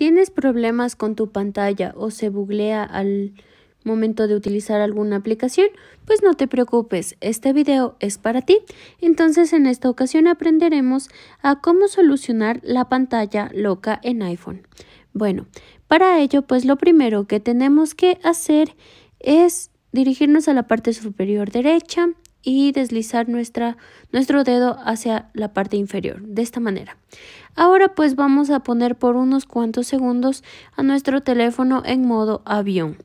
¿Tienes problemas con tu pantalla o se buglea al momento de utilizar alguna aplicación? Pues no te preocupes, este video es para ti. Entonces en esta ocasión aprenderemos a cómo solucionar la pantalla loca en iPhone. Bueno, para ello pues lo primero que tenemos que hacer es dirigirnos a la parte superior derecha, y deslizar nuestra, nuestro dedo hacia la parte inferior, de esta manera. Ahora pues vamos a poner por unos cuantos segundos a nuestro teléfono en modo avión,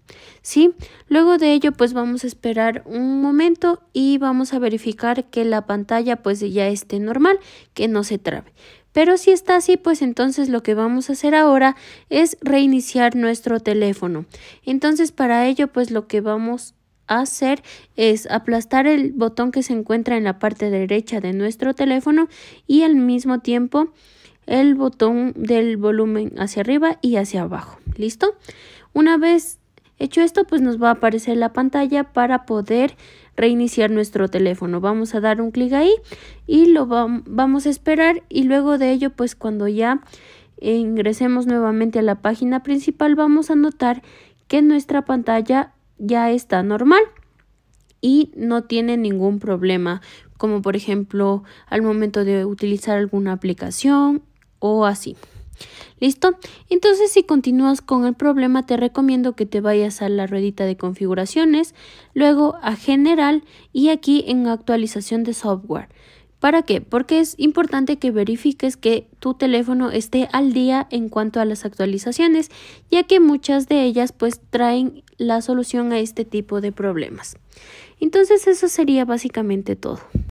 ¿sí? Luego de ello pues vamos a esperar un momento y vamos a verificar que la pantalla pues ya esté normal, que no se trabe. Pero si está así, pues entonces lo que vamos a hacer ahora es reiniciar nuestro teléfono. Entonces para ello pues lo que vamos hacer es aplastar el botón que se encuentra en la parte derecha de nuestro teléfono y al mismo tiempo el botón del volumen hacia arriba y hacia abajo. ¿Listo? Una vez hecho esto, pues nos va a aparecer la pantalla para poder reiniciar nuestro teléfono. Vamos a dar un clic ahí y lo vamos a esperar y luego de ello, pues cuando ya ingresemos nuevamente a la página principal, vamos a notar que nuestra pantalla ya está normal y no tiene ningún problema, como por ejemplo al momento de utilizar alguna aplicación o así. ¿Listo? Entonces si continúas con el problema te recomiendo que te vayas a la ruedita de configuraciones, luego a general y aquí en actualización de software. ¿Para qué? Porque es importante que verifiques que tu teléfono esté al día en cuanto a las actualizaciones, ya que muchas de ellas pues traen la solución a este tipo de problemas. Entonces eso sería básicamente todo.